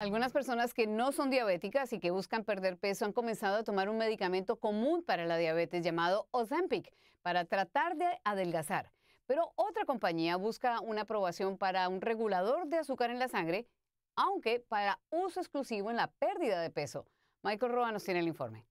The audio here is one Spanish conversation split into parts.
Algunas personas que no son diabéticas y que buscan perder peso han comenzado a tomar un medicamento común para la diabetes llamado Ozempic para tratar de adelgazar. Pero otra compañía busca una aprobación para un regulador de azúcar en la sangre, aunque para uso exclusivo en la pérdida de peso. Michael Roa nos tiene el informe.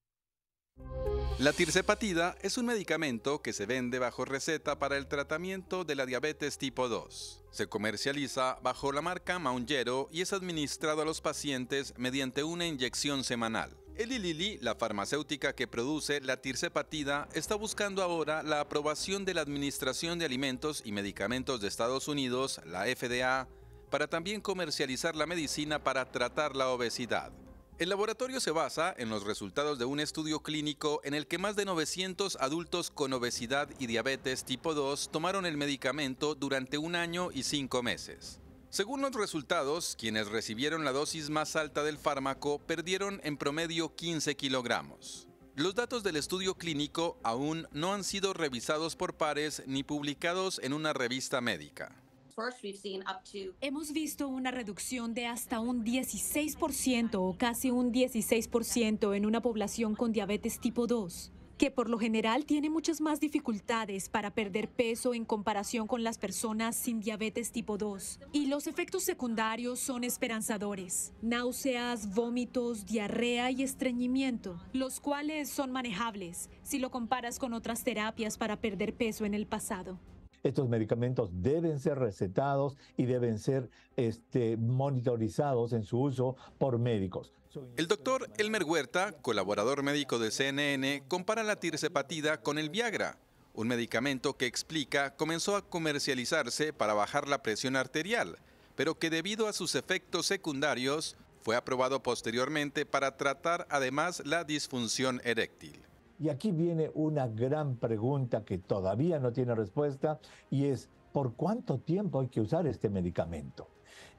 La tircepatida es un medicamento que se vende bajo receta para el tratamiento de la diabetes tipo 2. Se comercializa bajo la marca Maungero y es administrado a los pacientes mediante una inyección semanal. Eli Lilly, la farmacéutica que produce la tircepatida, está buscando ahora la aprobación de la Administración de Alimentos y Medicamentos de Estados Unidos, la FDA, para también comercializar la medicina para tratar la obesidad. El laboratorio se basa en los resultados de un estudio clínico en el que más de 900 adultos con obesidad y diabetes tipo 2 tomaron el medicamento durante un año y cinco meses. Según los resultados, quienes recibieron la dosis más alta del fármaco perdieron en promedio 15 kilogramos. Los datos del estudio clínico aún no han sido revisados por pares ni publicados en una revista médica. Hemos visto una reducción de hasta un 16% o casi un 16% en una población con diabetes tipo 2 que por lo general tiene muchas más dificultades para perder peso en comparación con las personas sin diabetes tipo 2. Y los efectos secundarios son esperanzadores, náuseas, vómitos, diarrea y estreñimiento, los cuales son manejables si lo comparas con otras terapias para perder peso en el pasado. Estos medicamentos deben ser recetados y deben ser este, monitorizados en su uso por médicos. El doctor Elmer Huerta, colaborador médico de CNN, compara la tirsepatida con el Viagra, un medicamento que explica comenzó a comercializarse para bajar la presión arterial, pero que debido a sus efectos secundarios fue aprobado posteriormente para tratar además la disfunción eréctil. Y aquí viene una gran pregunta que todavía no tiene respuesta y es, ¿por cuánto tiempo hay que usar este medicamento?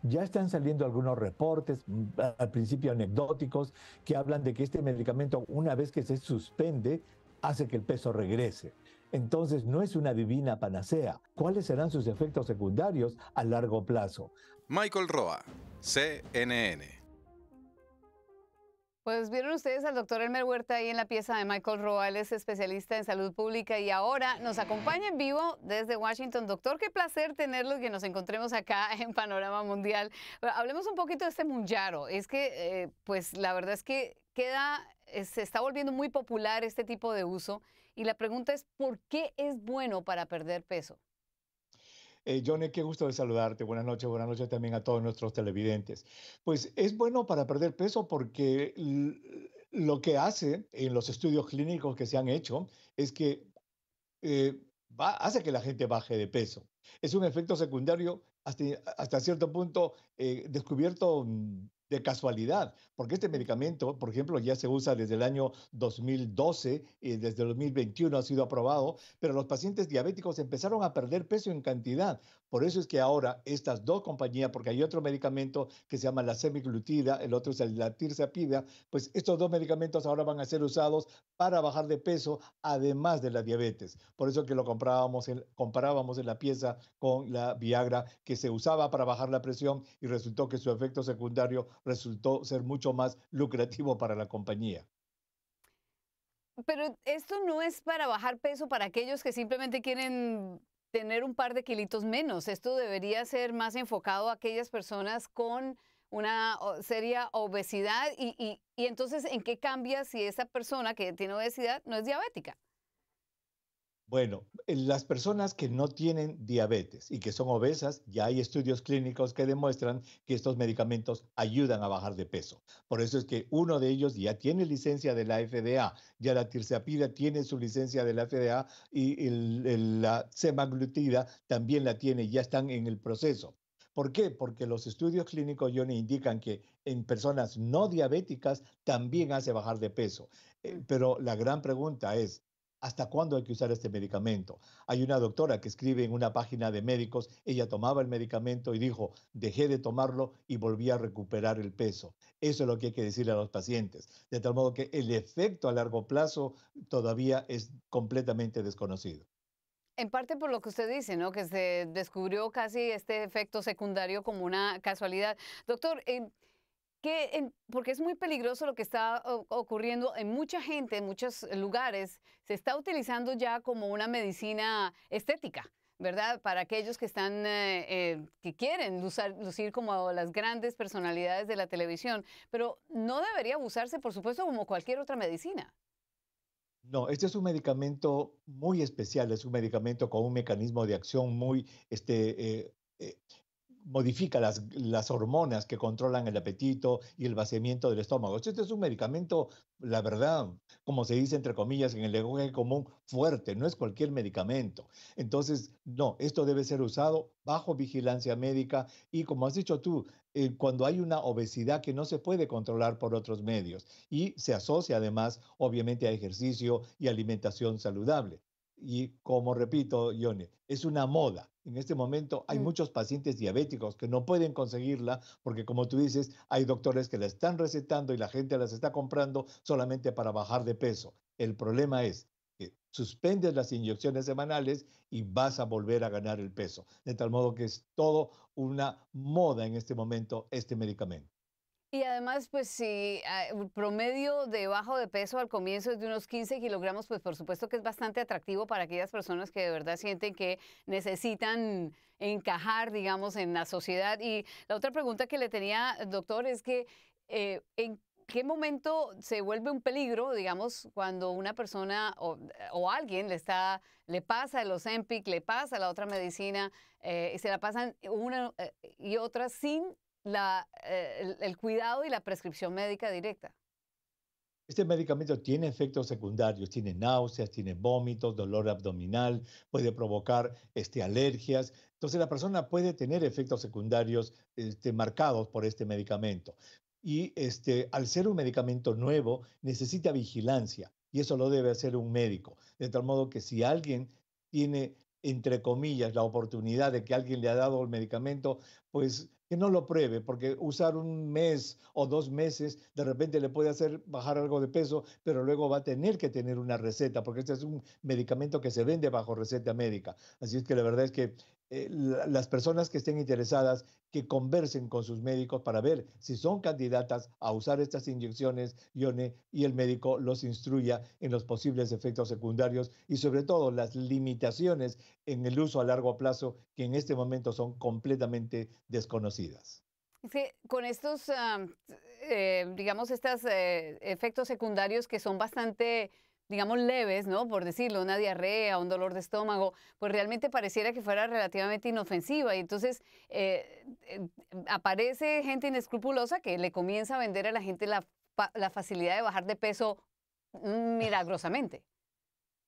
Ya están saliendo algunos reportes, mm, al principio anecdóticos, que hablan de que este medicamento, una vez que se suspende, hace que el peso regrese. Entonces no es una divina panacea. ¿Cuáles serán sus efectos secundarios a largo plazo? Michael Roa, CNN. Pues vieron ustedes al doctor Elmer Huerta ahí en la pieza de Michael Roales, especialista en salud pública y ahora nos acompaña en vivo desde Washington. Doctor, qué placer tenerlo y que nos encontremos acá en Panorama Mundial. Hablemos un poquito de este mullaro, Es que, eh, pues la verdad es que queda, eh, se está volviendo muy popular este tipo de uso y la pregunta es, ¿por qué es bueno para perder peso? Eh, Johnny, qué gusto de saludarte. Buenas noches, buenas noches también a todos nuestros televidentes. Pues es bueno para perder peso porque lo que hace en los estudios clínicos que se han hecho es que eh, hace que la gente baje de peso. Es un efecto secundario hasta, hasta cierto punto eh, descubierto mm, de casualidad, porque este medicamento, por ejemplo, ya se usa desde el año 2012 y eh, desde el 2021 ha sido aprobado, pero los pacientes diabéticos empezaron a perder peso en cantidad. Por eso es que ahora estas dos compañías, porque hay otro medicamento que se llama la semiglutida, el otro es la tirzapida, pues estos dos medicamentos ahora van a ser usados para bajar de peso, además de la diabetes. Por eso que lo comprábamos comparábamos en la pieza con la Viagra que se usaba para bajar la presión y resultó que su efecto secundario resultó ser mucho más lucrativo para la compañía. Pero esto no es para bajar peso para aquellos que simplemente quieren tener un par de kilitos menos. Esto debería ser más enfocado a aquellas personas con una seria obesidad. Y, y entonces, ¿en qué cambia si esa persona que tiene obesidad no es diabética? Bueno, las personas que no tienen diabetes y que son obesas, ya hay estudios clínicos que demuestran que estos medicamentos ayudan a bajar de peso. Por eso es que uno de ellos ya tiene licencia de la FDA, ya la tirzepira tiene su licencia de la FDA y la semaglutida también la tiene, ya están en el proceso. ¿Por qué? Porque los estudios clínicos, Johnny, indican que en personas no diabéticas también hace bajar de peso. Eh, mm. pero la gran pregunta es, ¿Hasta cuándo hay que usar este medicamento? Hay una doctora que escribe en una página de médicos, ella tomaba el medicamento y dijo, dejé de tomarlo y volví a recuperar el peso. Eso es lo que hay que decirle a los pacientes, de tal modo que el efecto a largo plazo todavía es completamente desconocido. En parte por lo que usted dice, ¿no? Que se descubrió casi este efecto secundario como una casualidad. Doctor, eh, porque es muy peligroso lo que está ocurriendo en mucha gente, en muchos lugares, se está utilizando ya como una medicina estética. ¿Verdad? Para aquellos que están, eh, eh, que quieren lucir, como las grandes personalidades de la televisión, pero no debería abusarse, por supuesto, como cualquier otra medicina. No, este es un medicamento muy especial, es un medicamento con un mecanismo de acción muy este, eh, modifica las, las, hormonas que controlan el apetito y el vaciamiento del estómago. Este, este es un medicamento, la verdad, como se dice entre comillas en el lenguaje común, fuerte, no es cualquier medicamento. Entonces, no, esto debe ser usado bajo vigilancia médica y como has dicho tú, eh, cuando hay una obesidad que no se puede controlar por otros medios y se asocia además, obviamente, a ejercicio y alimentación saludable. Y como repito, Ione, es una moda en este momento hay mm. muchos pacientes diabéticos que no pueden conseguirla porque, como tú dices, hay doctores que la están recetando y la gente las está comprando solamente para bajar de peso. El problema es que suspendes las inyecciones semanales y vas a volver a ganar el peso. De tal modo que es todo una moda en este momento este medicamento. Y además, pues si ah, el promedio de bajo de peso al comienzo es de unos 15 kilogramos, pues por supuesto que es bastante atractivo para aquellas personas que de verdad sienten que necesitan encajar, digamos, en la sociedad. Y la otra pregunta que le tenía, doctor, es que eh, en qué momento se vuelve un peligro, digamos, cuando una persona o, alguien le está, le pasa los Ozempic, le pasa la otra medicina eh, y se la pasan una eh, y otra sin eh, el, cuidado y la prescripción médica directa. Este medicamento tiene efectos secundarios, tiene náuseas, tiene vómitos, dolor abdominal, puede provocar este, alergias. Entonces la persona puede tener efectos secundarios este, marcados por este medicamento. Y este, al ser un medicamento nuevo, necesita vigilancia y eso lo debe hacer un médico. De tal modo que si alguien tiene entre comillas, la oportunidad de que alguien le ha dado el medicamento, pues que no lo pruebe, porque usar un mes o dos meses de repente le puede hacer bajar algo de peso, pero luego va a tener que tener una receta, porque este es un medicamento que se vende bajo receta médica. Así es que la verdad es que eh, las personas que estén interesadas que conversen con sus médicos para ver si son candidatas a usar estas inyecciones Ione y el médico los instruya en los posibles efectos secundarios y sobre todo las limitaciones en el uso a largo plazo que en este momento son completamente desconocidas. Sí, con estos, eh, digamos, estos eh, efectos secundarios que son bastante digamos, leves, ¿no? Por decirlo, una diarrea, un dolor de estómago, pues realmente pareciera que fuera relativamente inofensiva. Y entonces eh, eh, aparece gente inescrupulosa que le comienza a vender a la gente la, facilidad de bajar de peso milagrosamente.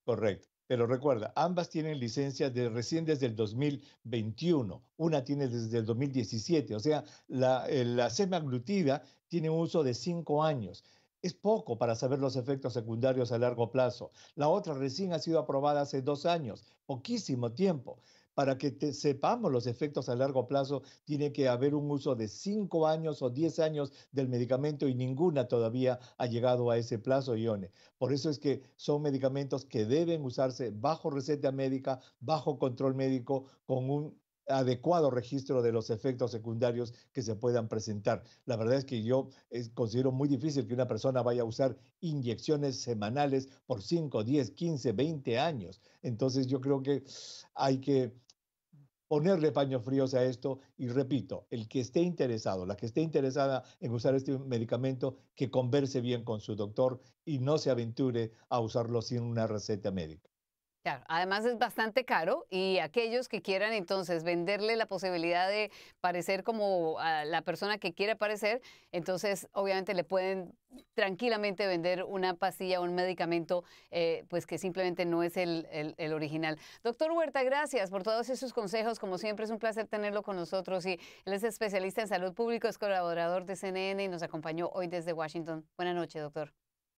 Correcto. Pero recuerda, ambas tienen licencias de recién desde el 2021, una tiene desde el 2017, o sea, la, eh, la semaglutida tiene un uso de cinco años es poco para saber los efectos secundarios a largo plazo. La otra recién ha sido aprobada hace dos años, poquísimo tiempo. Para que sepamos los efectos a largo plazo, tiene que haber un uso de cinco años o diez años del medicamento y ninguna todavía ha llegado a ese plazo, Ione. Por eso es que son medicamentos que deben usarse bajo receta médica, bajo control médico, con un adecuado registro de los efectos secundarios que se puedan presentar. La verdad es que yo eh, considero muy difícil que una persona vaya a usar inyecciones semanales por 5, 10, 15, 20 años. Entonces yo creo que hay que ponerle paño fríos a esto y repito, el que esté interesado, la que esté interesada en usar este medicamento, que converse bien con su doctor y no se aventure a usarlo sin una receta médica. Claro, además es bastante caro y aquellos que quieran entonces venderle la posibilidad de parecer como a la persona que quiere parecer, entonces obviamente le pueden tranquilamente vender una pastilla o un medicamento eh, pues que simplemente no es el, el, original. Doctor Huerta, gracias por todos esos consejos. Como siempre es un placer tenerlo con nosotros y él es especialista en salud pública, es colaborador de CNN y nos acompañó hoy desde Washington. Buenas noches, doctor.